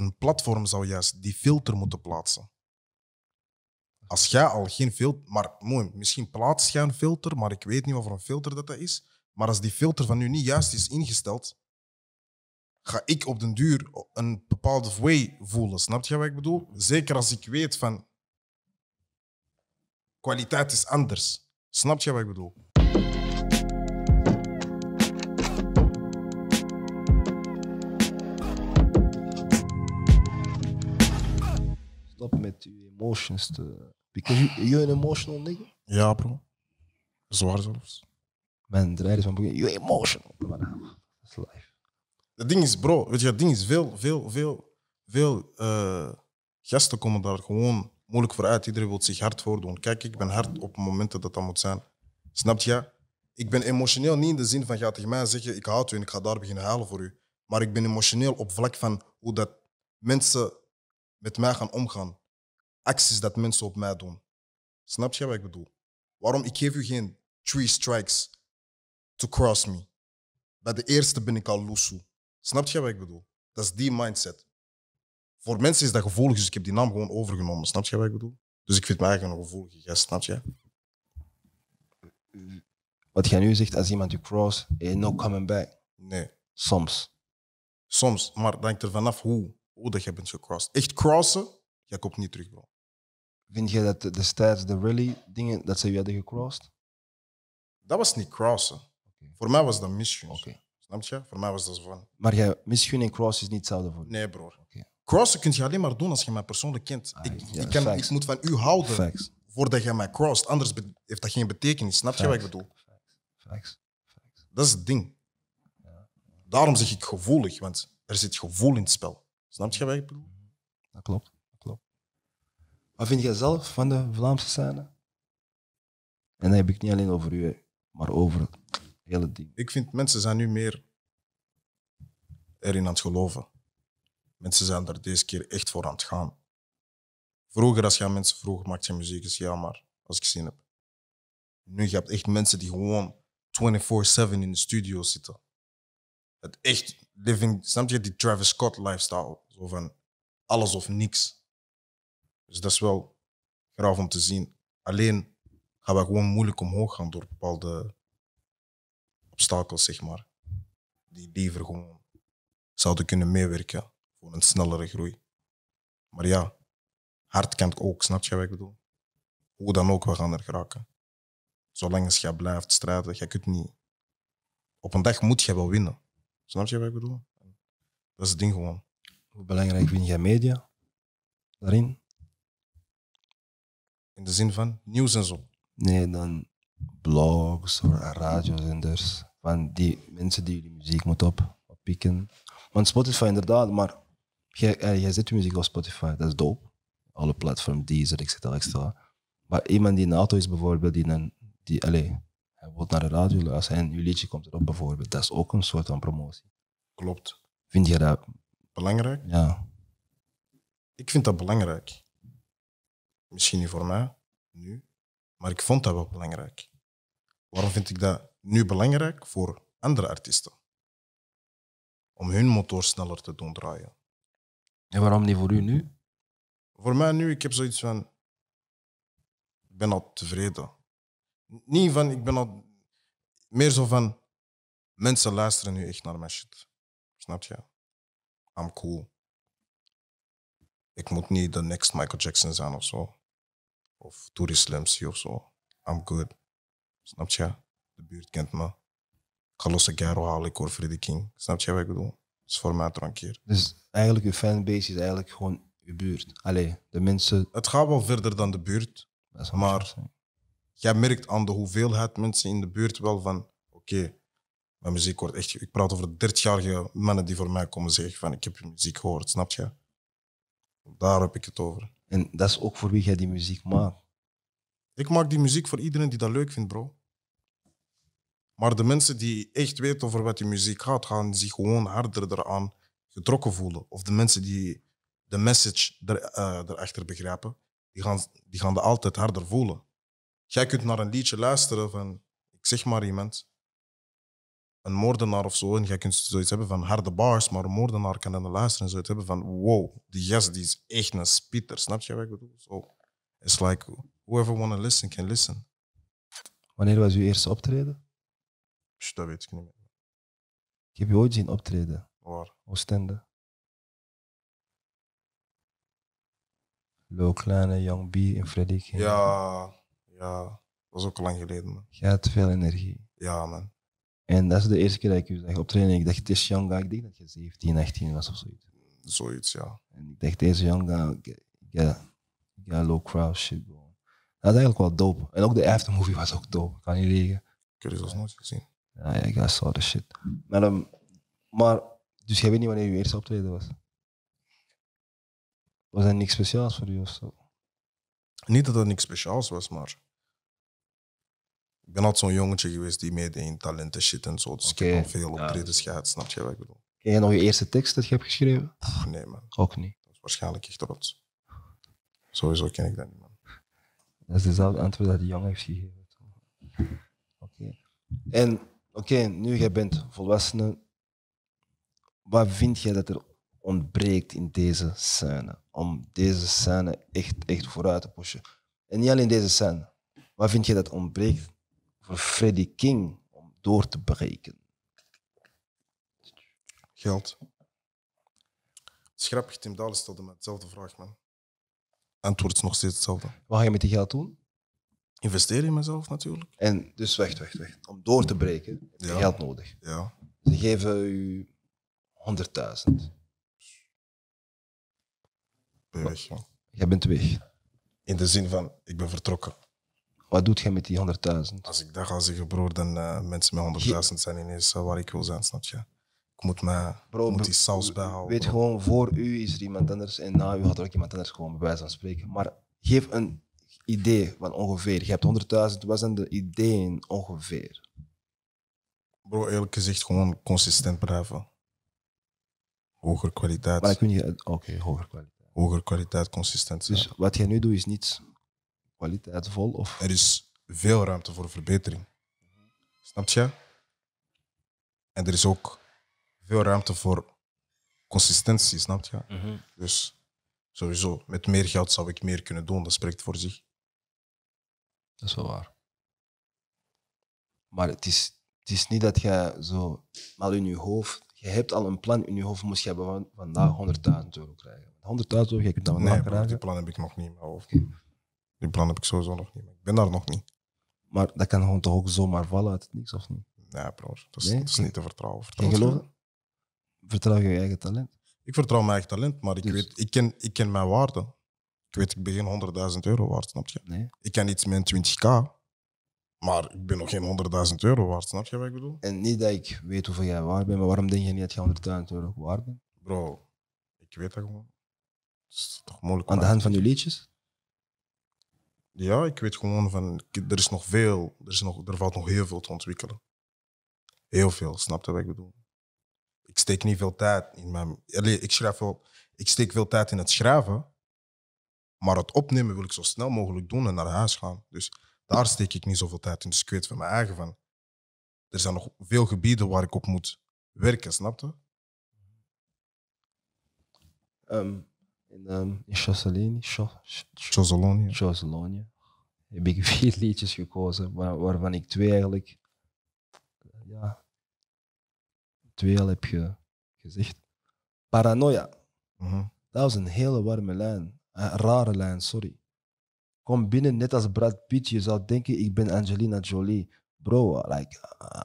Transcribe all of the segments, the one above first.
Een platform zou juist die filter moeten plaatsen. Als jij al geen filter, maar mooi, misschien plaats jij een filter, maar ik weet niet wat voor een filter dat, dat is. Maar als die filter van nu niet juist is ingesteld, ga ik op den duur een bepaalde way voelen. Snap je wat ik bedoel? Zeker als ik weet van kwaliteit is anders. Snap je wat ik bedoel? met je emotions te. Because you, you're an emotional nigga. Ja, bro. Zwaar zelfs. Mijn is van begin. You're emotional. dat is life. Het ding is, bro, weet je, het ding is, veel, veel, veel, veel eh, gasten komen daar gewoon moeilijk voor uit. Iedereen wil zich hard voordoen. Kijk, ik ben hard op momenten dat dat moet zijn. Snap je? Ik ben emotioneel niet in de zin van ga tegen mij zeggen ik houd u en ik ga daar beginnen halen voor u. Maar ik ben emotioneel op vlak van hoe dat mensen met mij gaan omgaan acties dat mensen op mij doen. Snap je wat ik bedoel? Waarom ik geef u geen three strikes to cross me? Bij de eerste ben ik al loesoe. Snap je wat ik bedoel? Dat is die mindset. Voor mensen is dat gevoelig, dus ik heb die naam gewoon overgenomen. Snap je wat ik bedoel? Dus ik vind mij eigen een gevoelige gast, snap je? Wat jij nu zegt, als iemand je cross, en eh, no coming back. Nee. Soms. Soms, maar denk er vanaf hoe, hoe dat je bent gecrossed. Echt crossen, komt niet terug, bro. Vind je dat destijds de rally dingen, dat ze je hadden gecrossed? Dat was niet crossen. Voor mij was dat misgun. Okay. Snap je? Voor mij was dat van. Maar jij, misgun en cross is niet hetzelfde voor Nee, broer. Crossen kun je alleen maar doen als je mij persoonlijk kent. Ah, ik, ik, kan, ik, moet van u houden voordat jij mij crossed. Anders heeft dat geen betekenis. Snap je wat ik bedoel? Facts. facts. Dat is het ding. Ja. Daarom zeg ik gevoelig, want er zit gevoel in het spel. Snap je wat ik bedoel? Dat klopt. Wat vind jij zelf van de Vlaamse scène? En dan heb ik niet alleen over u, maar over het hele ding. Ik vind mensen zijn nu meer erin aan het geloven. Mensen zijn er deze keer echt voor aan het gaan. Vroeger, als je aan mensen vroeg, maakte je muziek, ja, maar als ik gezien heb. Nu, je hebt echt mensen die gewoon 24-7 in de studio zitten. Het echt living, snap je, die Travis Scott lifestyle. Zo van alles of niks. Dus dat is wel graaf om te zien. Alleen gaan we gewoon moeilijk omhoog gaan door bepaalde obstakels, zeg maar. Die liever gewoon zouden kunnen meewerken voor een snellere groei. Maar ja, hard kent ook, snap je wat ik bedoel? Hoe dan ook, we gaan er geraken. Zolang je blijft strijden, je kunt niet. Op een dag moet je wel winnen. Snap je wat ik bedoel? Dat is het ding gewoon. Hoe belangrijk vind jij media daarin? In de zin van nieuws en zo. Nee, dan blogs of radiozenders. Van die mensen die jullie muziek moeten op, oppikken. Want Spotify inderdaad, maar jij, eh, jij zet je muziek op Spotify, dat is dope. Alle platformen, Deezer, etc. extra. Maar iemand die in de auto is bijvoorbeeld, die dan, die, allez, hij wil naar de radio luisteren en je liedje komt erop bijvoorbeeld. Dat is ook een soort van promotie. Klopt. Vind je dat belangrijk? Ja. Ik vind dat belangrijk. Misschien niet voor mij, nu. Maar ik vond dat wel belangrijk. Waarom vind ik dat nu belangrijk voor andere artiesten? Om hun motor sneller te doen draaien. En waarom niet voor u nu? Voor mij nu, ik heb zoiets van... Ik ben al tevreden. Niet van, ik ben al... Meer zo van, mensen luisteren nu echt naar mijn shit. Snap je? I'm cool. Ik moet niet de next Michael Jackson zijn of zo. Of toerist slamsie of zo. I'm good. Snap je? De buurt kent me. Ik ga losse Garo halen, ik hoor Freddy King. Snap je wat ik bedoel? Dat is voor mij trankeer. Dus eigenlijk, je fanbase is eigenlijk gewoon je buurt. Allee, de mensen. Het gaat wel verder dan de buurt. Maar jij merkt aan de hoeveelheid mensen in de buurt wel van: oké, mijn muziek wordt echt. Ik praat over 30-jarige mannen die voor mij komen zeggen: van ik heb je muziek gehoord, snap je? Daar heb ik het over. En dat is ook voor wie jij die muziek maakt. Ik maak die muziek voor iedereen die dat leuk vindt, bro. Maar de mensen die echt weten over wat die muziek gaat, gaan zich gewoon harder eraan getrokken voelen. Of de mensen die de message er, eh, erachter begrijpen, die gaan, die gaan dat altijd harder voelen. Jij kunt naar een liedje luisteren van, ik zeg maar iemand, een moordenaar of zo. En je kunt zoiets hebben van harde bars, maar een moordenaar kan een luisteren en zoiets hebben van wow, die gast die is echt een spitter. Snap je wat ik bedoel? So, it's like whoever wanna listen can listen. Wanneer was uw eerste optreden? dat weet ik niet meer. Ik heb je ooit zien optreden. Waar? Oostende. Low Kleine, Young B en Freddy Ja, ja. Dat was ook lang geleden, man. Jij had veel energie. Ja, man. En dat is de eerste keer dat ik u zag optreden. Ik dacht, het is Janga. Ik denk dat je 17, 18 was of zoiets. Zoiets, ja. En ik dacht, deze Janga, ja, ga low crowd shit, doen. Dat is eigenlijk wel dope. En ook de movie was ook dope. kan niet liegen. Ik heb die zelfs nooit gezien. Ja, ja, ik saw the shit. Maar, ehm, maar, dus jij weet niet wanneer je eerste optreden was? Was dat niks speciaals voor u of zo? Niet dat dat niks speciaals was, maar ik ben altijd zo'n jongetje geweest die meedeed in talenten shit en zo. Dus ik heb nog veel optredens gehad, snap je wat ik bedoel? Ken jij nog je eerste tekst dat je hebt geschreven? nee, man. Ook niet. Dat is waarschijnlijk echt trots. Sowieso ken ik dat niet, man. Dat is dezelfde antwoord dat die jongen heeft gegeven. Oké. En oké, nu jij bent volwassene. Wat vind jij dat er ontbreekt in deze scène? Om deze scène echt, echt vooruit te pushen. En niet alleen deze scène. Wat vind je dat ontbreekt voor Freddie King om door te breken? Geld. Het Tim Dalen stelde me hetzelfde vraag, man. Antwoord is nog steeds hetzelfde. Wat ga je met die geld doen? Investeren in mezelf natuurlijk. En dus weg, weg, weg. Om door te breken heb je geld nodig. Ja. Ze geven u 100.000. Ben weg, man. Jij bent weg. In de zin van, ik ben vertrokken. Wat doet je met die 100.000? Als ik dacht als zeggen, broer, dan uh, mensen met 100.000 zijn ineens uh, waar ik wil zijn, snap je? Ik moet, me, bro, moet die saus bijhouden. Weet gewoon, voor u is er iemand anders en na u had er ook iemand anders gewoon bij wijze van spreken. Maar geef een idee van ongeveer. Je hebt 100.000, wat zijn de ideeën ongeveer? Bro, eerlijk gezegd, gewoon consistent blijven. Hoger kwaliteit. Maar kun je, oké, hoger kwaliteit. Hoger kwaliteit, consistent. Dus wat jij nu doet is niets kwaliteitsvol? Of? Er is veel ruimte voor verbetering. Snap je? En er is ook veel ruimte voor consistentie, snap je? Mhm. Dus sowieso, met meer geld zou ik meer kunnen doen, dat spreekt voor zich. Dat is wel waar. Maar het is, het is niet dat je zo maar in je hoofd, je hebt al een plan in je hoofd, moest je hebben van, vandaag 100.000 euro krijgen. 100.000 euro, je kunt dat vandaag nee, krijgen. Nee, die plan heb ik nog niet in mijn hoofd. Die plan heb ik sowieso nog niet. Ik ben daar nog niet. Maar dat kan gewoon toch ook zomaar vallen uit het niks, of niet? Nee, broer. Dat is, niet te vertrouwen. Vertrouw geloof Vertrouw je eigen talent? Ik vertrouw mijn eigen talent, maar ik, dus- weet, ik, ken, ik ken mijn waarde. Ik weet, ik ben geen 100.000 euro waard, snap je? Nee. Ik ken iets met 20k, maar ik ben nog geen 100.000 euro waard, snap je wat ik bedoel? En niet dat ik weet hoeveel jij waard bent, maar waarom denk je niet dat je 100.000 euro waard bent? Bro, ik weet dat gewoon. Het is toch moeilijk. Aan de hand van je liedjes? ja, ik weet gewoon van, er is nog veel, er, is nog, er valt nog heel veel te ontwikkelen. Heel veel, snap je wat ik bedoel? Ik steek niet veel tijd in mijn... ik, schrijf wel, ik steek veel tijd in het schrijven, maar het opnemen wil ik zo snel mogelijk doen en naar huis gaan. Dus daar steek ik niet zoveel tijd in. Dus ik weet van mijn eigen van, er zijn nog veel gebieden waar ik op moet werken, snap je? Ehm, in, um, in Heb ik vier liedjes gekozen, waarvan ik twee eigenlijk. Ja, twee al heb je gezegd. Paranoia. Mhm. Dat was een hele warme lijn. Een eh, rare lijn, sorry. Kom binnen net als Brad Pitt. Je zou denken, ik ben Angelina Jolie. Bro, like,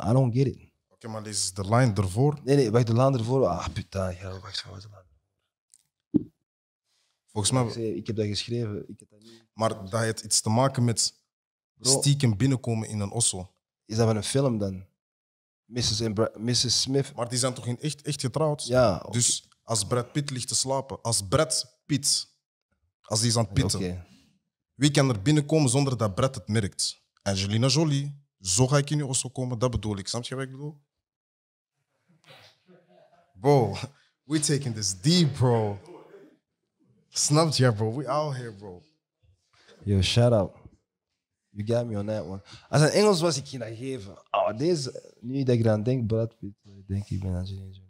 I don't get it. Oké, okay, maar is de lijn ervoor? Nee, nee, wacht, de lijn ervoor. Ah, putain, ja, wacht, wacht, wacht. Volgens mij... Ik, heb dat geschreven. Ik heb dat niet... Maar dat heeft iets te maken met stiekem binnenkomen in een osso. Is dat wel een film dan? Mrs. Smith. Maar die zijn toch in echt, echt getrouwd? Ja. Dus als Brad Pitt ligt te slapen, als Brad Pitt, als die is aan het pitten, okay. wie kan er binnenkomen zonder dat Brad het merkt? Angelina Jolie. Zo ga ik in je osso komen, dat bedoel ik. Snap je wat ik bedoel? Bro, we taking this deep, bro. Snap je, bro. We out here, bro. Yo, shout out. You got me on that one. Als een Engels was ik je dat geven. Oh, deze, nu dat ik eraan denk, Brad Pitt, ik denk ik ben aan Jolie.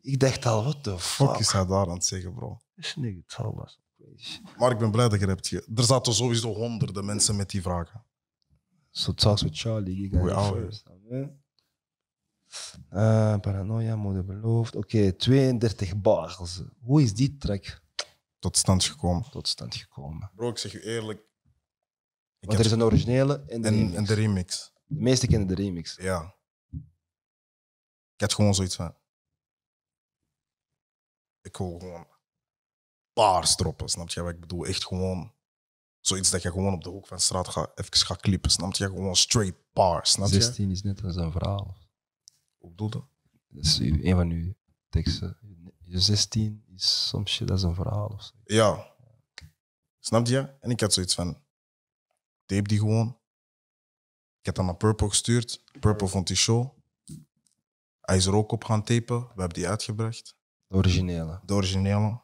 Ik dacht al, what the fuck? is hij daar aan het zeggen, bro? Is niet het was. Maar ik ben blij dat je hebt Er zaten sowieso honderden mensen met die vragen. So talks with Charlie. You guys We first. Uh, paranoia, moeder beloofd. Oké, 32 bars. Hoe is die track? tot stand gekomen. Tot stand gekomen. Bro, ik zeg je eerlijk. er is een originele en de, en, remix. en de remix. De meeste kennen de remix. Ja. Ik had gewoon zoiets van. Ik wil gewoon paars droppen, snap je wat ik bedoel? Echt gewoon zoiets dat je gewoon op de hoek van de straat gaat, even gaat klippen, snap je? Gewoon straight bars, snap je? 16 is net als een verhaal. Hoe bedoel je dat? Dat is een van uw teksten je 16 is soms shit, dat is een verhaal of zo. Ja. Snap je? En ik had zoiets van, tape die gewoon. Ik heb dat naar Purple gestuurd. Purple vond die show. Hij is er ook op gaan tapen. We hebben die uitgebracht. De originele. De originele.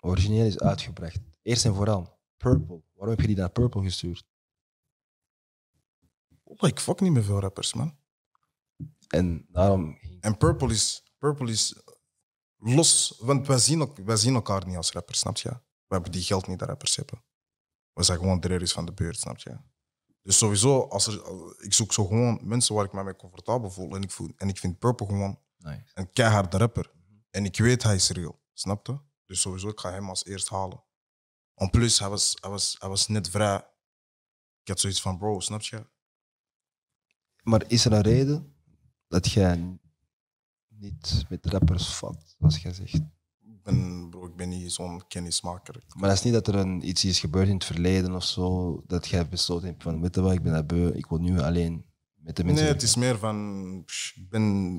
De originele is uitgebracht. Eerst en vooral, Purple. Waarom heb je die naar Purple gestuurd? Oh, ik fuck niet met veel rappers, man. En daarom... En Purple is, Purple is los, want wij zien, wij zien elkaar niet als rappers, snap je? We hebben die geld niet dat rappers hebben. We zijn gewoon drerries van de beurt, snap je? Dus sowieso, als er, ik zoek zo gewoon mensen waar ik me comfortabel voel. En ik, voel, en ik vind Purple gewoon nice. een keiharde rapper. En ik weet hij is real, snap je? Dus sowieso, ik ga hem als eerst halen. En plus, hij was, hij, was, hij was net vrij. Ik had zoiets van, bro, snap je? Maar is er een reden dat jij niet met rappers fout zoals jij zegt. Ik ben, bro, ik ben niet zo'n kennismaker. Maar dat is niet dat er een, iets is gebeurd in het verleden of zo, dat jij besloten hebt van, weet je ik ben dat beu, ik wil nu alleen met de mensen. Nee, het is meer van, ik ben,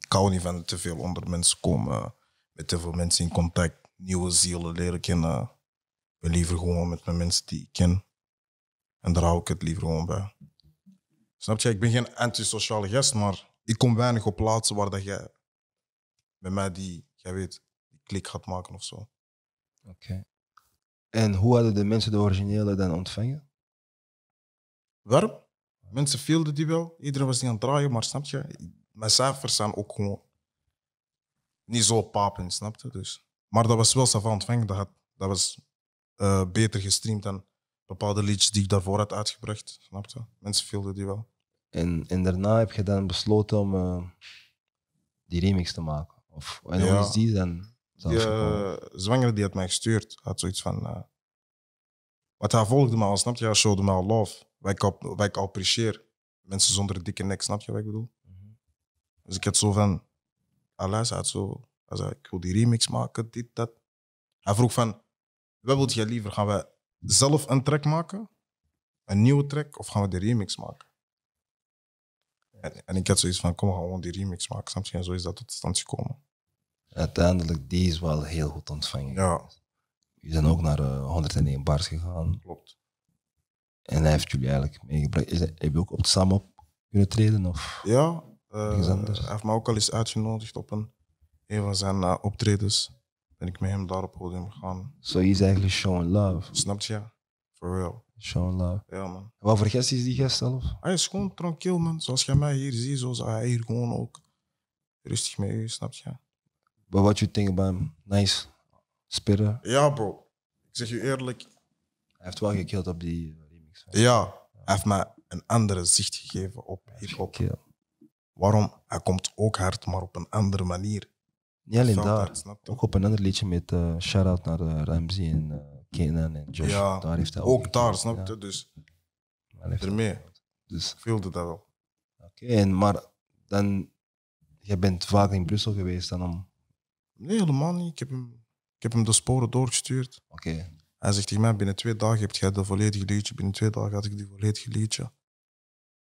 ik hou niet van te veel onder mensen komen, met te veel mensen in contact, nieuwe zielen leren kennen. Ik ben liever gewoon met mijn mensen die ik ken. En daar hou ik het liever gewoon bij. Snap je? Ik ben geen antisociale gast, maar ik kom weinig op plaatsen waar dat jij met mij die, jij weet, die klik gaat maken of zo. Oké. En hoe hadden de mensen de originele dan ontvangen? Warm. Mensen fielden die wel. Iedereen was die aan het draaien, maar snap je? Mijn cijfers zijn ook gewoon niet zo papen, snap je? Dus. Maar dat was wel zelf ontvangen. Dat, dat was eh, beter gestreamd dan bepaalde liedjes die ik daarvoor had uitgebracht, snap je? Mensen fielden die wel. En, en daarna heb je dan besloten om eh, die remix te maken. Of, en hoe is die dan? Die uh, zwanger die het mij gestuurd, had zoiets van. Uh, wat hij volgde me al, snap je? Hij showde me al love. Wat ik, apprecieer. Mensen zonder dikke nek, snap je wat ik bedoel? Mhm. Dus ik had zo van. Allah, had zo. Hij zei: Ik wil die remix maken, dit, dat. Hij vroeg van. Wat wil jij liever? Gaan we zelf een track maken? Een nieuwe track? Of gaan we de remix maken? En, ik had zoiets van, kom gewoon die remix maken, snap je? En zo is dat tot stand gekomen. Uiteindelijk, die is wel heel goed ontvangen. Ja. Jullie zijn ook naar 101 eh, bars gegaan. Klopt. En hij heeft jullie eigenlijk meegebracht. Is hij, heb je ook op samen op kunnen treden? Of ja, eh, hij heeft me ook al eens uitgenodigd op een, een van zijn eh, optredens. Ben ik met hem daar op podium gegaan. Zo is eigenlijk showing love. Snap je? For real. Inshallah. Ja, man. Wat voor gast is die gast zelf? Hij is gewoon tranquil, man. Zoals jij mij hier ziet, zoals hij hier gewoon ook rustig mee is, snap je? But what you think about Nice. Spitter. Ja, bro. Ik zeg je eerlijk. Hij heeft wel gekild op die eh, remix. Ja, hij heeft mij een andere zicht gegeven op hip Waarom? Hij komt ook hard, maar op een andere manier. Niet alleen daar, ook op een ander liedje met eh, shout-out naar eh, Ramzi en en Ja, daar heeft hij ook, daar, snap je? Dus ermee. Dus. Ik voelde dat wel. Oké, okay, maar dan, jij bent vaak in Brussel geweest dan om... Nee, helemaal niet. Ik heb hem, ik heb hem de sporen doorgestuurd. Oké. Hij zegt tegen mij, binnen twee dagen heb jij de volledige liedje. Binnen twee dagen had ik die volledige liedje.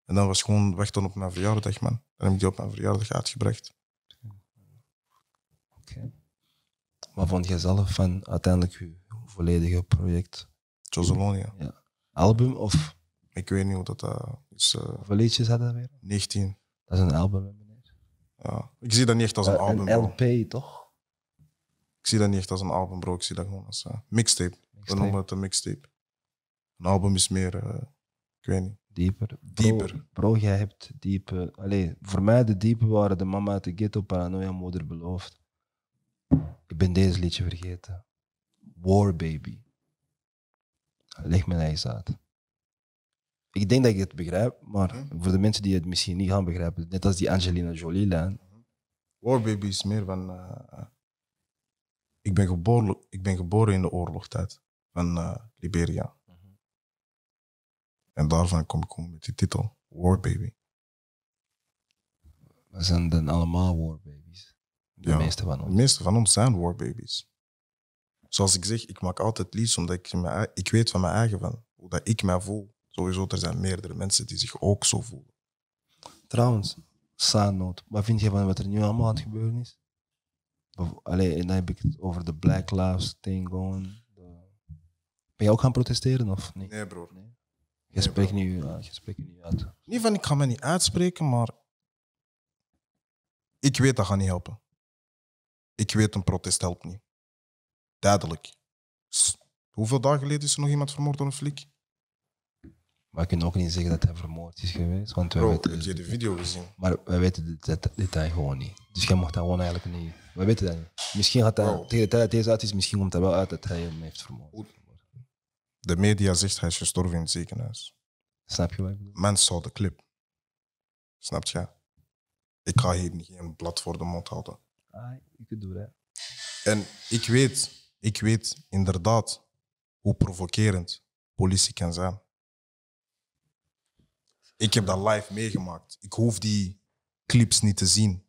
En dan was gewoon weg dan op mijn verjaardag, man. En heb ik die op mijn verjaardag uitgebracht. Oké. Okay. Wat vond jij zelf van uiteindelijk volledige project? Josolonia. Ja. Album of? Ik weet niet hoe dat eh, is. Eh, Hoeveel liedjes had dat weer? 19. Dat is een album, meneer. Ja. Ik zie dat niet echt als een eh, album. Een LP, toch? Ik zie dat niet echt als een album, bro. Ik zie dat gewoon als mixtape. We noemen het een mixtape. Een album is meer, ik weet niet. Dieper. Dieper. Bro, bro, jij hebt diepe. Allee, voor mij de diepe waren de mama uit de ghetto paranoia moeder beloofd. Ik ben deze liedje vergeten. War Baby. Leg mijn naar zaad. Ik denk dat ik het begrijp, maar mhm. voor de mensen die het misschien niet gaan begrijpen, net als die Angelina Jolie-lijn. Mhm. War Baby is meer van. Eh, eh, ik, ben geboren, ik ben geboren in de oorlogstijd van eh, Liberia. Mhm. En daarvan kom ik om met die titel, War Baby. We zijn dan allemaal War Babies. De meeste van ons. De meeste van ons zijn War Babies. Zoals ik zeg, ik maak altijd liefst omdat ik, ik weet van mijn eigen van hoe dat ik mij voel. Sowieso, er zijn meerdere mensen die zich ook zo voelen. Trouwens, Saannood, wat vind je van wat er nu allemaal aan het gebeuren is? Allee, en dan heb ik het over de Black Lives thing going. Ben je ook gaan protesteren of niet? Nee, broer. Nee? Je, spreekt je spreekt uit. Niet van ik ga me niet uitspreken, maar ik weet dat gaat niet helpen. Ik weet een protest helpt niet. Duidelijk. Hoeveel dagen geleden is er nog iemand vermoord door een flik? Maar ik kan ook niet zeggen dat hij vermoord is geweest. Want wij weten, je de video gezien? Maar wij weten dit, dit, gewoon niet. Dus jij mocht dat gewoon eigenlijk niet. We weten dat niet. Misschien gaat hij, tegen de tijd dat deze uit is, misschien komt hij wel uit dat hij hem heeft vermoord. De media zegt hij is gestorven in het ziekenhuis. Snap je wat ik bedoel? Mensen zouden de clip. Snap je? Ik ga hier geen blad voor de mond houden. Ah, ik doe dat. En ik weet, ik weet inderdaad hoe provocerend politie kan zijn. Ik heb dat live meegemaakt. Ik hoef die clips niet te zien.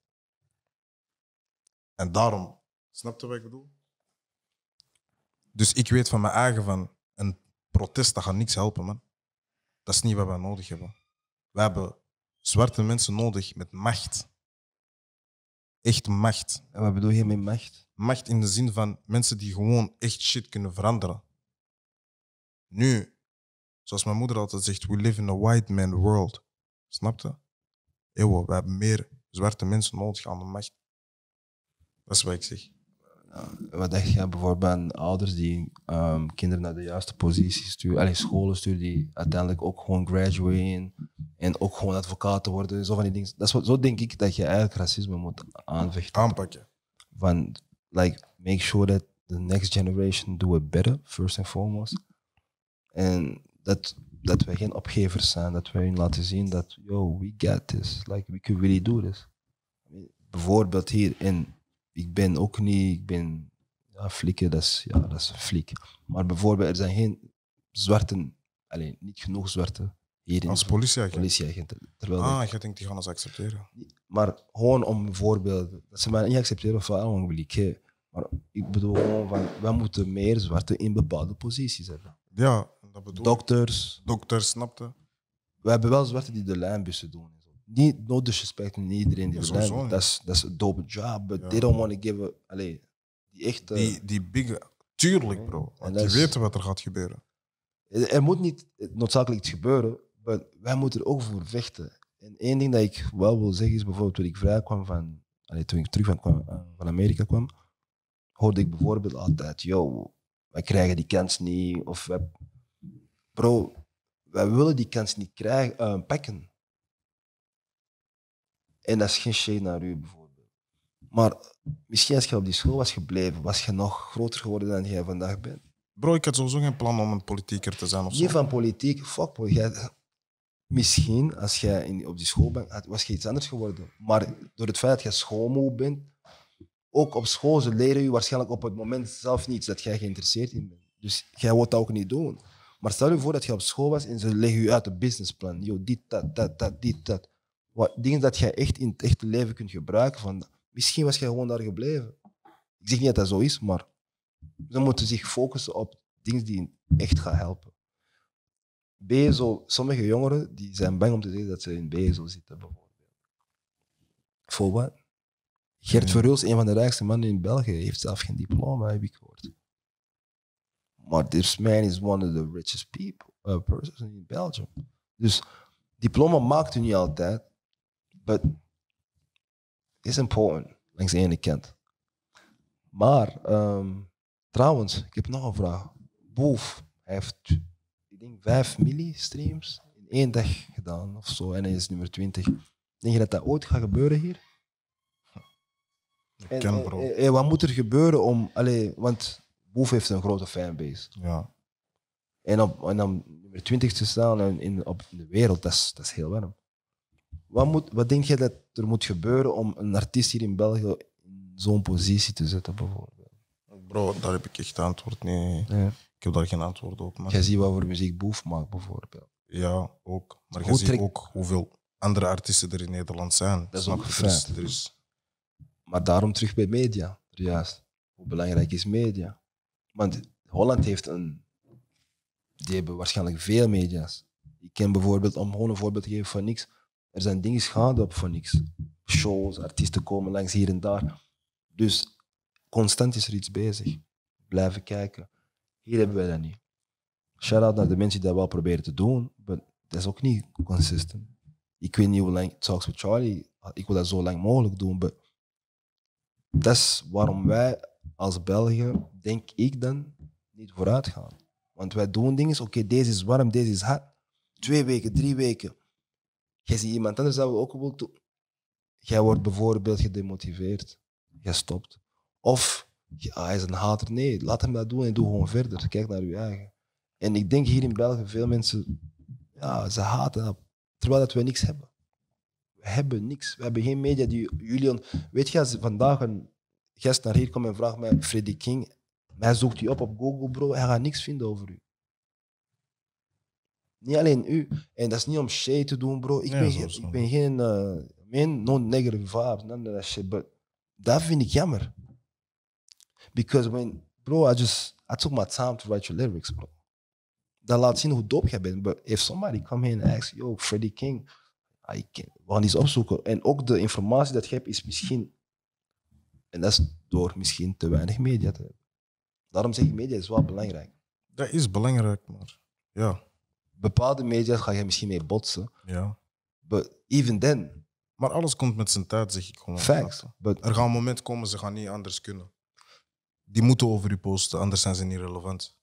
En daarom, Snapte wat ik bedoel? Dus ik weet van mijn eigen van een protest dat gaat niks helpen, man. Dat is niet wat wij nodig hebben. We hebben zwarte mensen nodig met macht echt macht. En wat bedoel je met macht? Macht in de zin van mensen die gewoon echt shit kunnen veranderen. Nu, zoals mijn moeder altijd zegt, we live in a white man world. Snap je? we hebben meer zwarte mensen nodig aan de macht. Dat is wat ik zeg wat echt je bijvoorbeeld aan ouders die ehm, kinderen naar de juiste positie sturen, alleen scholen sturen die uiteindelijk ook gewoon graduaten en ook gewoon advocaten worden, zo van die dingen. Dat is, wat, zo denk ik dat je eigenlijk racisme moet aanvechten. Aanpakken. Van, like, make sure that the next generation do it better, first and foremost. En dat, dat wij geen opgevers zijn, dat wij hun laten zien dat, yo, we get this, like, we can really do this. Bijvoorbeeld hier in ik ben ook niet, ik ben, ja, flikken, dat is, ja, dat is flik. Maar bijvoorbeeld, er zijn geen zwarten, alleen niet genoeg zwarte hier Als politieagent? Politieagent. Terwijl ah, ik, je denkt die gaan ons accepteren. Maar gewoon om bijvoorbeeld, dat ze mij niet accepteren of waarom wil ik Maar ik bedoel gewoon van, wij moeten meer zwarte in bepaalde posities hebben. Ja, dat bedoel ik Dokters. Dokters, snapte. We hebben wel zwarten die de lijnbussen doen niet, no disrespect aan iedereen die verdient. dat is, dat is een dope job, but they don't want to give Alleen die echte... Die, die big, tuurlijk bro, want je weten weet wat er gaat gebeuren. Er moet niet noodzakelijk iets gebeuren, maar wij moeten er ook voor vechten. En één ding dat ik wel wil zeggen is bijvoorbeeld toen ik vrij kwam van, allee, toen ik terug van, kwam, eh, van Amerika kwam, hoorde ik bijvoorbeeld altijd, yo, wij krijgen die kans niet, of wij, bro, wij willen die kans niet krijgen, uh, pakken. En dat is geen shade naar u bijvoorbeeld. Maar misschien als je op die school was gebleven, was je nog groter geworden dan jij vandaag bent. Bro, ik had sowieso geen plan om een politieker te zijn of zo. van politiek, fuck bro. misschien als jij in, op die schoolbank had, was je iets anders geworden. Maar door het feit dat je schoolmoe bent, ook op school, ze leren je waarschijnlijk op het moment zelf niets dat jij geïnteresseerd in bent. Dus jij wilt dat ook niet doen. Maar stel je voor dat je op school was en ze leggen je uit een businessplan. Yo, dit, dat, dat, dat, dit, dat dingen dat jij echt in het echte leven kunt gebruiken. Van, misschien was je gewoon daar gebleven. Ik zeg niet dat dat zo is, maar ze moeten zich focussen op dingen die echt gaan helpen. Bso sommige jongeren die zijn bang om te zeggen dat ze in BSO zitten, bijvoorbeeld. Voor wat? Gert ja. Verhulst, een van de rijkste mannen in België, heeft zelf geen diploma, heb ik gehoord. Maar this man is one of the richest people, uh, persons in Belgium. Dus diploma maakt u niet altijd. But is important langs de ene kant. Maar ehm, trouwens, ik heb nog een vraag. Boef heeft, ik denk, 5 milli streams in één dag gedaan of zo. En hij is nummer 20. Denk je dat dat ooit gaat gebeuren hier? Ik ken, bro. Eh, eh, eh, wat moet er gebeuren om. Allez, want Boef heeft een grote fanbase. Ja. En, op, en om nummer 20 te staan in, in op de wereld, dat is heel warm. Wat, moet, wat denk jij dat er moet gebeuren om een artiest hier in België in zo'n positie te zetten, bijvoorbeeld? Bro, daar heb ik echt antwoord nee. Ja. Ik heb daar geen antwoord op. Maar... ziet wat voor muziek Boef maakt, bijvoorbeeld. Ja, ook. Maar gezien je ziet ook hoeveel andere artiesten er in Nederland zijn. Dat is ook dus Maar daarom terug bij media, juist. Hoe belangrijk is media? Want Holland heeft een... Die hebben waarschijnlijk veel media's. Ik ken bijvoorbeeld, om gewoon een voorbeeld te geven van niks, er zijn dingen schade op voor niks. Shows, artiesten komen langs hier en daar. Dus constant is er iets bezig. Blijven kijken. Hier hebben wij dat niet. Shout-out naar de mensen die dat wel proberen te doen, maar dat is ook niet consistent. Ik weet niet hoe lang Talks with Charlie, ik wil dat zo lang mogelijk doen, maar dat is waarom wij als Belgen, denk ik dan, niet vooruit gaan. Want wij doen dingen, oké, deze is warm, deze is hard. Twee weken, drie weken. Jij ziet iemand anders dat we ook willen doen. Jij wordt bijvoorbeeld gedemotiveerd. Jij stopt. Of ah, hij is een hater. Nee, laat hem dat doen en doe gewoon verder. Kijk naar je eigen. En ik denk hier in België, veel mensen, ja, ze haten dat. Terwijl dat we niks hebben. We hebben niks. We hebben geen media die Julian... Weet je, als vandaag een gast naar hier komt en vraagt mij Freddy King, mij zoekt hij op op Google, bro, hij gaat niks vinden over u. Niet alleen u. En dat is niet om shade te doen, bro. Ik, ben, geen, ik ben geen... Uh, eh, non-negger vibes, none of that shit. But dat vind ik jammer. Because when... Bro, I just... I took my time to write your lyrics, bro. Dat laat zien hoe dope je bent. But if somebody come in and asks, yo, Freddie King... I can, we gaan opzoeken. En ook de informatie dat je hebt is misschien... En dat is door misschien te weinig media te hebben. Daarom zeg ik, media is wel belangrijk. Dat is belangrijk, maar ja bepaalde media ga je misschien mee botsen. Ja. But even then. Maar alles komt met zijn tijd, zeg ik gewoon. Facts. But, er gaan een moment komen, ze gaan niet anders kunnen. Die moeten over je posten, anders zijn ze niet relevant.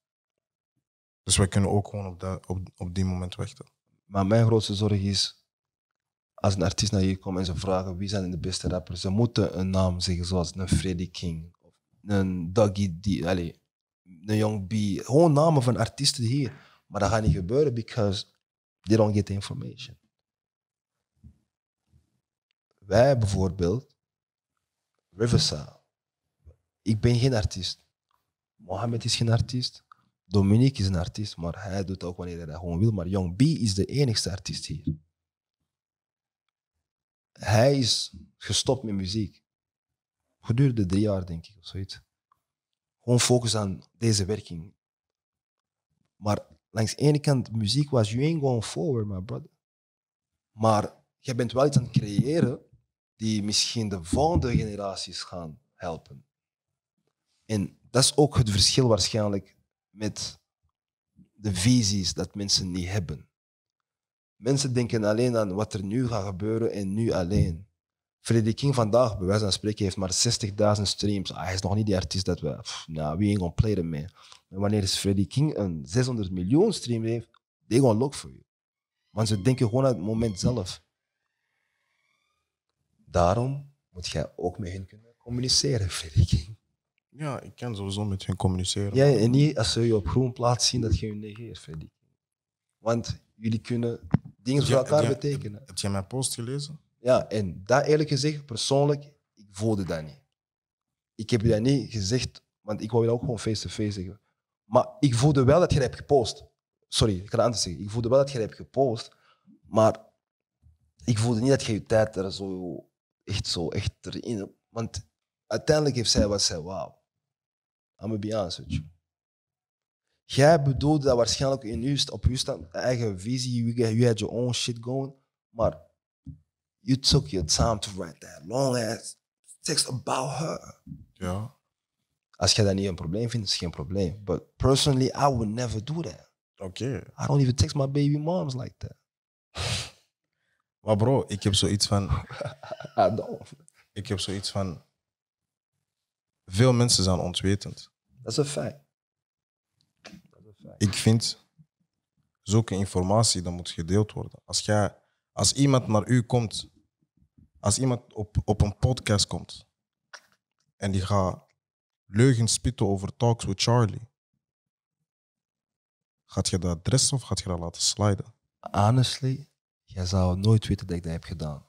Dus wij kunnen ook gewoon op, dat, op, op die moment wachten. Maar mijn grootste zorg is, als een artiest naar hier komt en ze vragen wie zijn de beste rappers, ze moeten een naam zeggen zoals een Freddie King, of een Dougie D, allez, een Young B. Gewoon namen van artiesten hier. Maar dat gaat niet gebeuren, because they don't get the information. Wij bijvoorbeeld, Riverside. Ik ben geen artiest. Mohammed is geen artiest. Dominique is een artiest, maar hij doet ook wanneer hij gewoon wil. Maar Young B is de enigste artiest hier. Hij is gestopt met muziek. Gedurende drie jaar, denk ik, of zoiets. Gewoon focus aan deze werking. Maar langs de ene kant, muziek was, you ain't going forward, my brother. Maar je bent wel iets aan het creëren die misschien de volgende generaties gaan helpen. En dat is ook het verschil waarschijnlijk met de visies dat mensen niet hebben. Mensen denken alleen aan wat er nu gaat gebeuren en nu alleen. Freddy King vandaag, bij wijze van spreken, heeft maar 60.000 streams. Ah, hij is nog niet die artiest dat we... nou wie we ain't gonna play wanneer is Freddy King een 600 miljoen stream heeft, they gonna look for you. Want ze denken gewoon aan het moment zelf. Daarom moet jij ook met hen kunnen communiceren, Freddy King. Ja, ik kan sowieso met hen communiceren. Ja, en niet als ze je op groen plaats zien dat je hun negeert, Freddy. Want jullie kunnen dingen voor elkaar betekenen. Heb, heb jij mijn post gelezen? Ja, en dat eerlijk gezegd, persoonlijk, ik voelde dat niet. Ik heb je dat niet gezegd, want ik wou je ook gewoon face-to-face zeggen. Maar ik voelde wel dat je hebt gepost. Sorry, ik kan het anders zeggen. Ik voelde wel dat je hebt gepost, maar ik voelde niet dat je je tijd er zo echt zo echt erin... Want uiteindelijk heeft zij wat zei. Wow, I'm gonna be honest with you. Jij bedoelde dat waarschijnlijk in uw, op je eigen visie, you had your own shit going, maar you took your time to write that long ass text about her. Ja. Als jij dat niet een probleem vindt, is geen probleem. But personally, I would never do that. Oké. I don't even text my baby moms like that. Maar bro, ik heb zoiets van. Ik heb zoiets van. Veel mensen zijn ontwetend. Dat is een feit. Ik vind zulke informatie dat moet gedeeld worden. Als, jij, als iemand naar u komt als iemand op, op een podcast komt en die gaat leugens spitten over Talks with Charlie, gaat je dat adres of gaat je dat laten sliden? Honestly, jij zou nooit weten dat ik dat heb gedaan.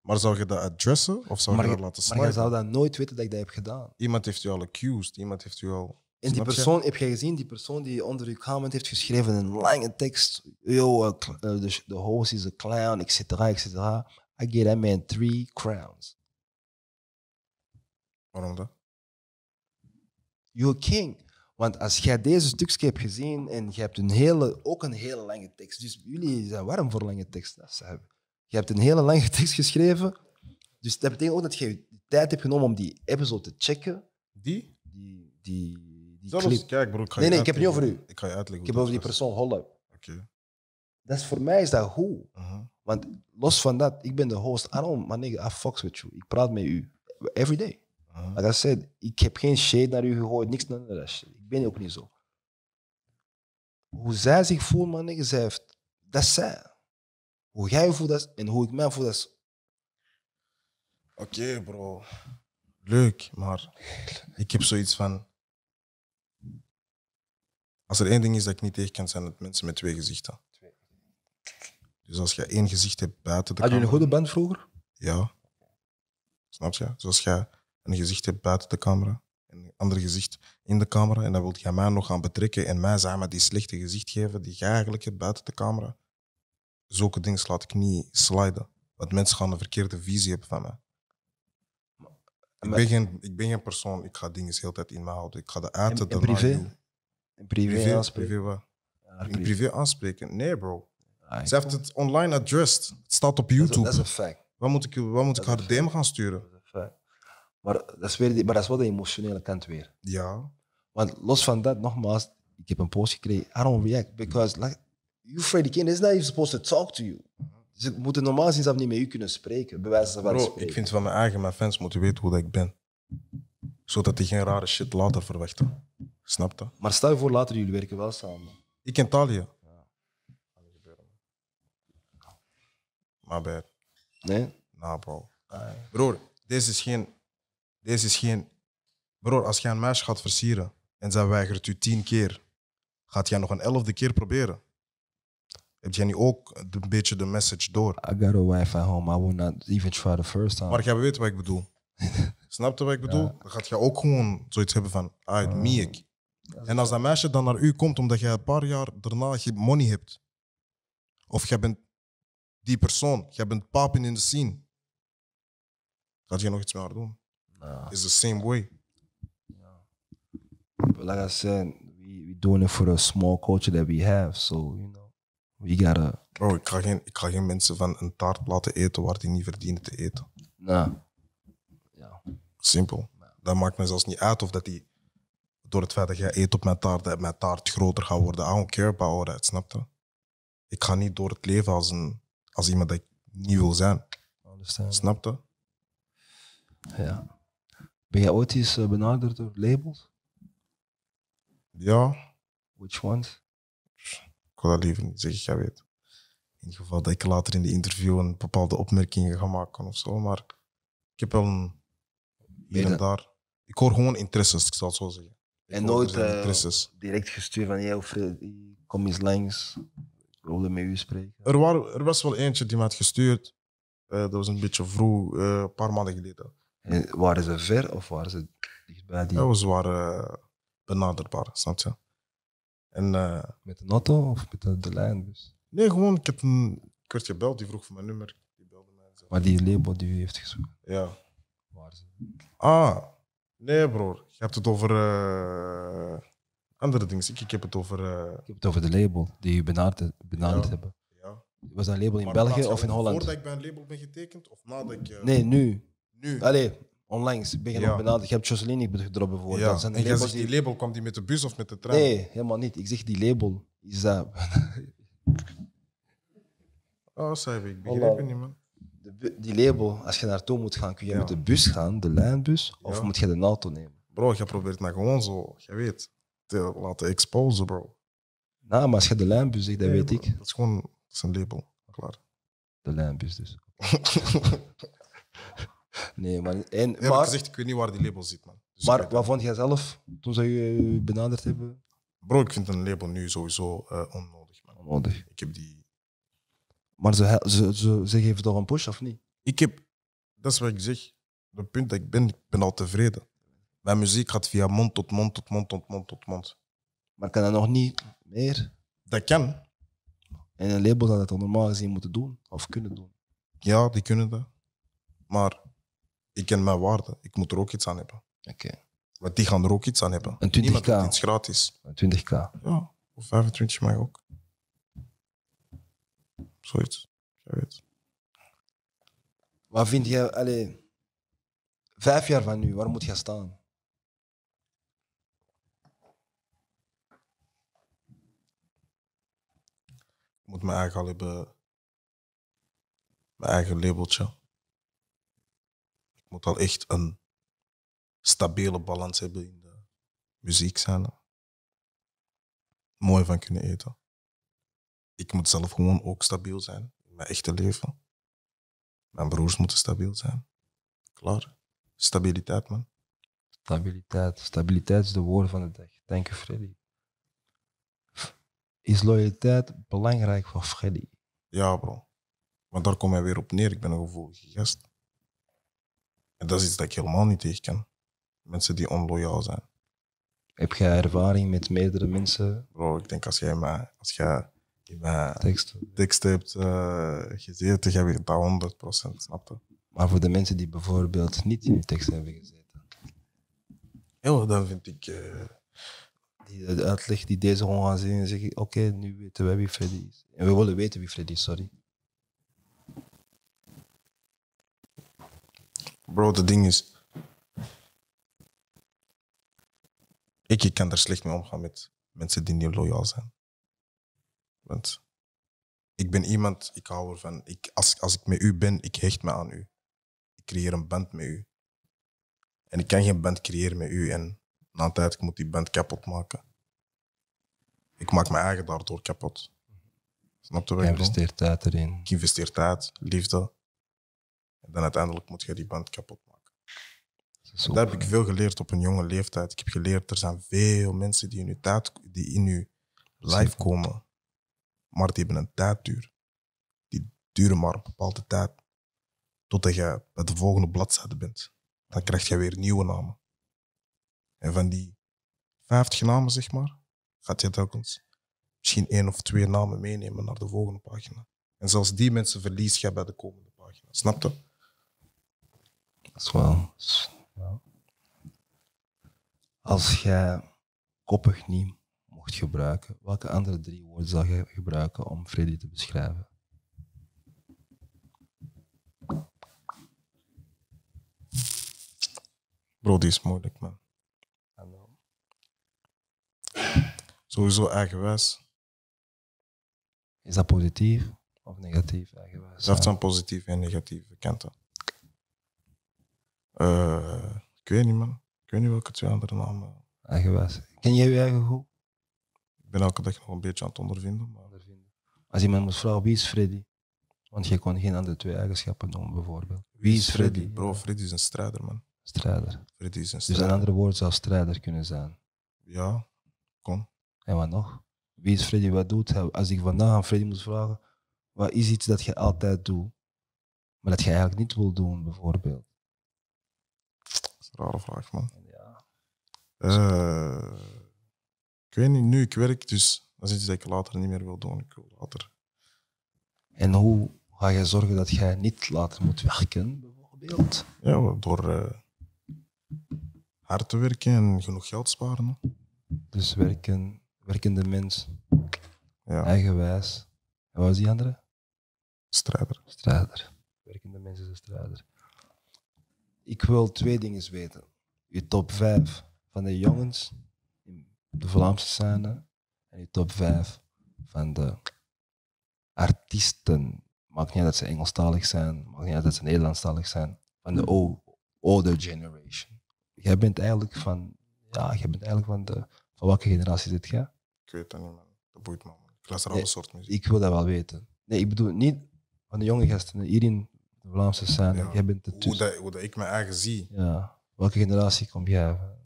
Maar zou je dat adressen of zou je dat laten sliden? Maar je zou dat nooit weten dat ik dat heb gedaan. Iemand heeft je al accused, iemand heeft je al... En die persoon, heb jij gezien, die persoon die onder je comment heeft geschreven, een lange tekst. Yo, eh, eh, de, de host is een clown, et cetera, et cetera. Ik gave that man three crowns. Waarom dan? Je king. Want als jij deze stukje hebt gezien en je hebt een hele, ook een hele lange tekst. Dus jullie zijn warm voor lange teksten. Je hebt een hele lange tekst geschreven. Dus dat betekent ook dat je tijd hebt genomen om die episode te checken. Die? Die, die, die clip. Kijk bro, nee, nee, ik heb het niet over u. Ik ga je uitleggen. Ik heb over die persoon, hold Oké. Dat is voor mij is dat hoe. Mhm. Want los van dat, ik ben de host. I don't, man, I with you. Ik praat met u. Every day. Uh Like I said, ik heb geen shade naar u gehoord, Niks naar dat shit. Ik ben ook niet zo. Hoe zij zich voelt, man, ik zeg, Dat is zij. Hoe jij voelt dat, en hoe ik mij voel, dat Oké, bro. Leuk, maar ik heb zoiets van... Als er één ding is dat ik niet tegen kan zijn, het mensen met twee gezichten. Dus als je één gezicht hebt buiten de Had camera... Had je een goede band vroeger? Ja. Snap je? Dus als je een gezicht hebt buiten de camera, een ander gezicht in de camera, en dan wil je mij nog gaan betrekken en mij samen die slechte gezicht geven die je eigenlijk hebt buiten de camera, zulke dingen laat ik niet sliden. Want mensen gaan een verkeerde visie hebben van mij. Ik ben, geen, ik ben persoon, ik ga dingen heel tijd in me houden. Ik ga de uiten, de privé? In privé, privé Privé, in privé aanspreken? Nee, bro. Ah, ze heeft het online addressed. Het staat op YouTube. Dat is een fact. Waar moet ik, moet ik haar DM gaan sturen? Maar dat, is weer die, maar dat is wel de emotionele kant weer. Ja. Want los van dat, nogmaals, ik heb een post gekregen. I don't react because like, you Freddy King is not even supposed to talk to you. Ze dus moeten normaal gezien zelf niet met u kunnen spreken. Bewijzen ze wel Bro, spreken. ik vind van mijn eigen, mijn fans moeten weten hoe dat ik ben. Zodat die geen rare shit later verwachten. Snap dat? Maar stel je voor, later jullie werken wel samen. Ik en Talia. My bad. Nee? nou bro. Broer, deze is geen... Deze is geen... Broer, als jij een meisje gaat versieren en zij weigert u tien keer, gaat jij nog een elfde keer proberen? Heb jij niet ook een beetje de message door? I got a wife at home. I will not even try the first time. Maar jij weet wat ik bedoel. Snap je wat ik bedoel? Dan gaat jij ook gewoon zoiets hebben van, uit, ah, het meek. En als dat meisje dan naar u komt omdat jij een paar jaar daarna geen money hebt, of jij bent die persoon. Jij bent papen in de scene. Gaat je nog iets met haar doen? Nah. Nou. It's the same way. But like I said, we we doing it for the small culture that we have, so you know, we gotta. Oh, ik ga geen, ik geen mensen van een taart laten eten waar die niet verdienen te eten. Nah. Nou. Ja. Simpel. Dat maakt me zelfs niet uit of dat die door het feit dat jij eet op mijn taart, dat mijn taart groter gaat worden. I don't care about all that, snap je? Ik ga niet door het leven als een als iemand dat ik niet wil zijn. Snap je? Ja. Ben jij ooit eens eh, benaderd door labels? Ja. Which ones? Ik wil dat liever niet zeggen, jij weet. In het geval dat ik later in de interview een bepaalde opmerking ga maken of zo, maar ik heb wel een hier en daar. Ik hoor gewoon interesses, ik zal het zo zeggen. en nooit dus eh, direct gestuurd van, jij of eh, kom eens langs wilde met u spreken. Er, waren, er was wel eentje die me had gestuurd. Eh, dat was een beetje vroeg, eh, een paar maanden geleden. En waren ze ver of waren ze dichtbij? Die... Ja, ze waren eh, benaderbaar, snap je? En, met de auto of met de, de lijn? Dus? Nee, gewoon, ik, heb een, ik werd gebeld, die vroeg voor mijn nummer. Die belde mij. Zo. Maar die label die u heeft gezocht? Ja. Waar ze? Ah, nee broer, je hebt het over andere dingen. Ik, heb het over. Eh, heb het over de label die je benaderd, benaderd ja. hebben. Was dat label in België of in Holland? Voordat ik bij een label ben getekend of nadat ik. Eh, nee, nu. Nu. Allee, onlangs ben je ja. nog benaderd. Je hebt Jocelyn gedropt bijvoorbeeld. Ja. Dat zijn en jij zegt die label, kwam die met de bus of met de trein? Nee, helemaal niet. Ik zeg die label. Is dat. oh, Saib, ik begrijp het niet, man die label, als je naartoe moet gaan, kun je met de bus gaan, de lijnbus, of moet je de auto nemen? Bro, je probeert naar gewoon zo, je weet te laten exposen, bro. Nou, maar als je de lijnbus zegt, dat weet ik. Dat is gewoon zijn label. Klaar. De lijnbus dus. nee, maar... En, ja, maar, ik gezegd, ik weet niet waar die label zit, man. Dus maar wat vond jij zelf toen ze je benaderd hebben? Bro, ik vind een label nu sowieso eh, onnodig, man. Onnodig. Ik heb die... Maar ze, ze, ze, ze geven toch een push, of niet? Ik heb... Dat is wat ik zeg. Het punt dat ik ben, ik ben al tevreden. Mijn muziek gaat via mond tot mond, tot mond, tot mond, tot mond. Maar kan dat nog niet meer? Dat kan. En een label zou dat normaal gezien moeten doen, of kunnen doen. Ja, die kunnen dat. Maar ik ken mijn waarde. Ik moet er ook iets aan hebben. Oké. Want die gaan er ook iets aan hebben. Een 20k. Niemand iets gratis. 20k. Ja, of 25 mag ook. Zoiets. Zoiets. Wat vind je? allez, vijf jaar van nu, waar moet je staan? Ik moet mijn eigen al hebben. Mijn eigen labeltje. Ik moet al echt een stabiele balans hebben in de zijn. Mooi van kunnen eten. Ik moet zelf gewoon ook stabiel zijn in mijn echte leven. Mijn broers moeten stabiel zijn. Klaar. Stabiliteit, man. Stabiliteit. Stabiliteit is de woord van de dag. Dank je, Freddy is loyaliteit belangrijk voor Freddy? Ja, bro. Want daar kom je weer op neer. Ik ben een gevoelige gast. En dat is iets dat ik helemaal niet tegen kan. Mensen die onloyaal zijn. Heb jij ervaring met meerdere mensen? Bro, ik denk als jij mij, als jij in mijn tekst hebt uh, gezeten, heb je dat 100%, snap Maar voor de mensen die bijvoorbeeld niet in tekst hebben gezeten? Ja, dan vind ik, eh, die de uitleg die deze gewoon gaan zien en zeggen: Oké, nu weten wij wie Freddy is. En we willen weten wie Freddy is, sorry. Bro, het ding is. Ik, ik kan er slecht mee omgaan met mensen die niet loyaal zijn. Want ik ben iemand, ik hou ervan. Ik, als, als ik met u ben, ik hecht me aan u. Ik creëer een band met u. En ik kan geen band creëren met u. En na een tijd, ik moet die band kapot maken. Ik maak mijn eigen daardoor kapot. Snap je wel? Je investeert tijd erin. Ik investeer tijd, liefde. En dan uiteindelijk moet je die band kapot maken. Dat daar heb ik veel geleerd op een jonge leeftijd. Ik heb geleerd, er zijn veel mensen die in je tijd, die in uw life komen, maar die hebben een tijdduur. Die duren maar een bepaalde tijd, totdat je bij de volgende bladzijde bent. Dan krijg je weer nieuwe namen. En van die 50 namen, zeg maar, gaat je telkens misschien één of twee namen meenemen naar de volgende pagina. En zelfs die mensen verlies je bij de komende pagina. Snap je? wel. Als jij koppig niet mocht gebruiken, welke andere drie woorden zou je gebruiken om Freddy te beschrijven? Bro, die is moeilijk, man. Sowieso eigenwijs. Is dat positief of negatief eigenwijs? Dat heeft zijn positieve en negatief kanten. Uh, eh, ik weet niet, man. Ik weet niet welke twee andere namen. Eigenwijs. Ken jij je eigen goed? Ik ben elke dag nog een beetje aan het ondervinden. Maar... ondervinden. Als iemand moet vragen, wie is Freddy? Want je kon geen andere twee eigenschappen noemen, bijvoorbeeld. Wie is Freddy? Bro, Freddy is een strijder, man. Strijder. Freddy is een Dus een andere woord zou strijder kunnen zijn. Ja, kom en wat nog? Wie is Freddy? Wat doet Als ik vandaag aan Freddy moet vragen, wat is iets dat je altijd doet, maar dat je eigenlijk niet wil doen, bijvoorbeeld? Dat is een rare vraag, man. Ja. Eh, ik weet niet, nu ik werk, dus dat is iets dat ik later niet meer wil doen. Ik wil later. En hoe ga je zorgen dat jij niet later moet werken, bijvoorbeeld? Ja, door eh, hard te werken en genoeg geld sparen. Dus werken werkende mens. Ja. Eigenwijs. En wat was die andere? Strijder. Strijder. Werkende mens is een strijder. Ik wil twee dingen weten. Je top 5 van de jongens in de Vlaamse scène en je top 5 van de artiesten. Maakt niet uit dat ze Engelstalig zijn, maakt niet uit dat ze Nederlandstalig zijn, van de older generation. Jij bent eigenlijk van, ja, jij bent eigenlijk van de, van welke generatie zit jij? Ik weet dat niet, man. Dat boeit me, man. Ik luister nee, alle soort muziek. Ik wil dat wel weten. Nee, ik bedoel niet van de jonge gasten hier in de Vlaamse scène. Ja, bent hoe, dat, hoe dat ik mijn eigen zie. Ja. Welke generatie kom jij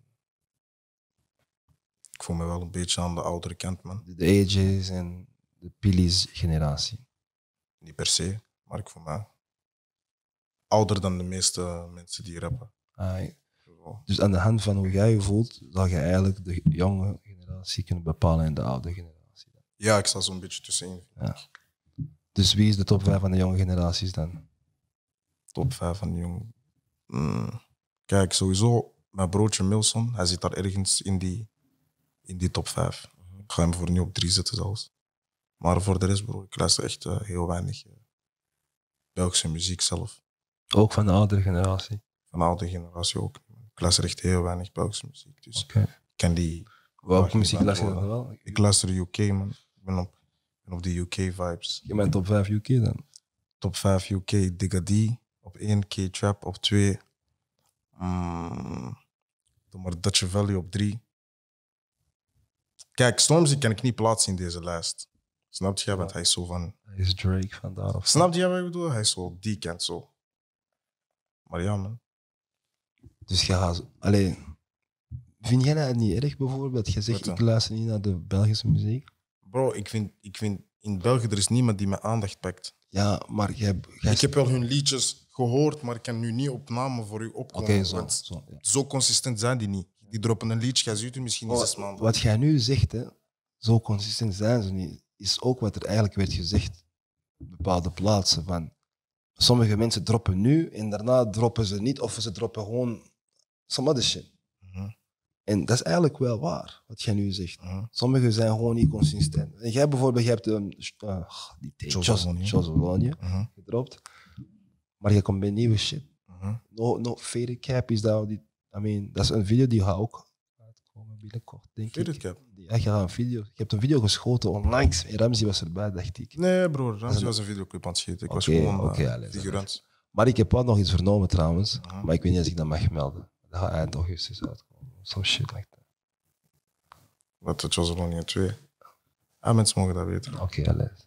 Ik voel me wel een beetje aan de oudere kant, man. De, ages AJ's en de Pili's generatie. Niet per se, maar ik voel me ouder dan de meeste mensen die rappen. Ah, dus aan de hand van hoe jij je voelt, dat je eigenlijk de jonge generatie kunnen bepalen in de oude generatie. Ja, ik sta zo'n beetje tussenin. Ja. Dus wie is de top 5 van de jonge generaties dan? Top 5 van de jonge. Hmm. Kijk, sowieso, mijn broertje Milson, hij zit daar ergens in die, in die top 5. Ik ga hem voor nu op 3 zetten zelfs. Maar voor de rest, broer, ik luister echt eh, heel weinig eh, Belgische muziek zelf. Ook van de oude generatie? Van de oude generatie ook. Ik luister echt heel weinig Belgische muziek. Dus ik ken die Welke muziek luister je wel? Ik luister UK, man. Ik ben op, ben op de UK-vibes. Je bent top 5 UK dan? Top 5 UK, Digadi. Op 1 K-Trap, op 2. Mm, doe maar Dutch Valley op 3. Kijk, Stormzy kan ik niet plaatsen in deze lijst. Snap je? Want hij is zo van... Hij is Drake vandaar. Of Snap je wat ik bedoel? Hij is zo die kant zo. Maar ja, man. Dus je gaat... Alleen Vind jij dat niet erg bijvoorbeeld? Je zegt, ik luister niet naar de Belgische muziek. Bro, ik vind, ik vind in België er is niemand die mijn aandacht pakt. Ja, maar jij... Ik heb wel hun liedjes gehoord, maar ik kan nu niet op namen voor u opkomen. Oké, zo, zo, consistent zijn die niet. Die droppen een liedje, jij u misschien oh, zes maanden. Wat jij nu zegt, hè, zo consistent zijn ze niet, is ook wat er eigenlijk werd gezegd op bepaalde plaatsen. Van, sommige mensen droppen nu en daarna droppen ze niet, of ze droppen gewoon some other shit. En dat is eigenlijk wel waar, wat jij nu zegt. Sommige Sommigen zijn gewoon niet consistent. En jij bijvoorbeeld, je hebt een uh, die uh gedropt, maar je komt bij nieuwe shit. Mhm. No, no faded cap is dat, I mean, dat is een video die gaat ook uitkomen binnenkort, denk ik. cap? Ja, je, een video, je hebt een video geschoten onlangs en Ramzi was erbij, dacht ik. Nee broer, Ramzi was een videoclip aan het schieten. Ik was gewoon okay, eh, allez, figurant. Maar ik heb wel nog iets vernomen trouwens, mhm. maar ik weet niet of ik dat mag melden. Dat gaat eind augustus uit some shit like that. Wat het was al 2. Ah, mensen mogen dat weten. Oké, alles.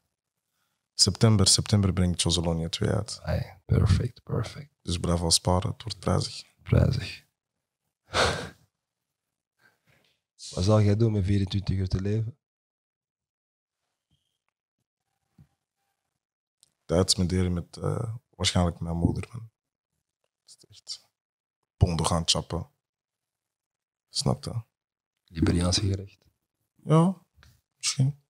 September, september brengt Chosalonia 2 uit. perfect, perfect. Dus blijf al sparen, het wordt prijzig. Prijzig. Wat zal jij doen met 24 uur te leven? mijn delen met eh, waarschijnlijk mijn moeder. Man. is echt ponden gaan chappen. Snap dat? Liberiaanse gerecht. Ja, misschien.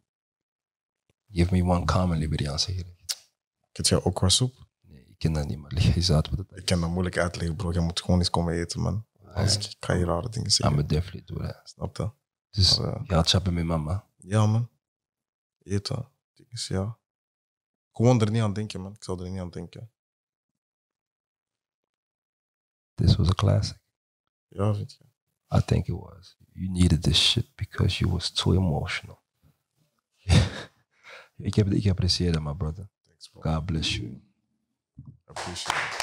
Geef me one common Liberiaanse gerecht. Kent jij ook soep? Nee, ik ken dat niet, maar leg eens uit wat dat Ik kan dat moeilijk uitleggen, bro. Je moet gewoon eens komen eten, man. Als ik, ga je rare dingen zeggen. Aan mijn deflit doen, hè. Snap dat? Dus ja uh, eh, je met mama? Ja, man. Eten, dingen, ja. Gewoon er niet aan denken, man. Ik zou er niet aan denken. This was a classic. Ja, vind je. I think it was. You needed this shit because you was too emotional. you can appreciate that, my brother. Thanks, God bless you. I appreciate it.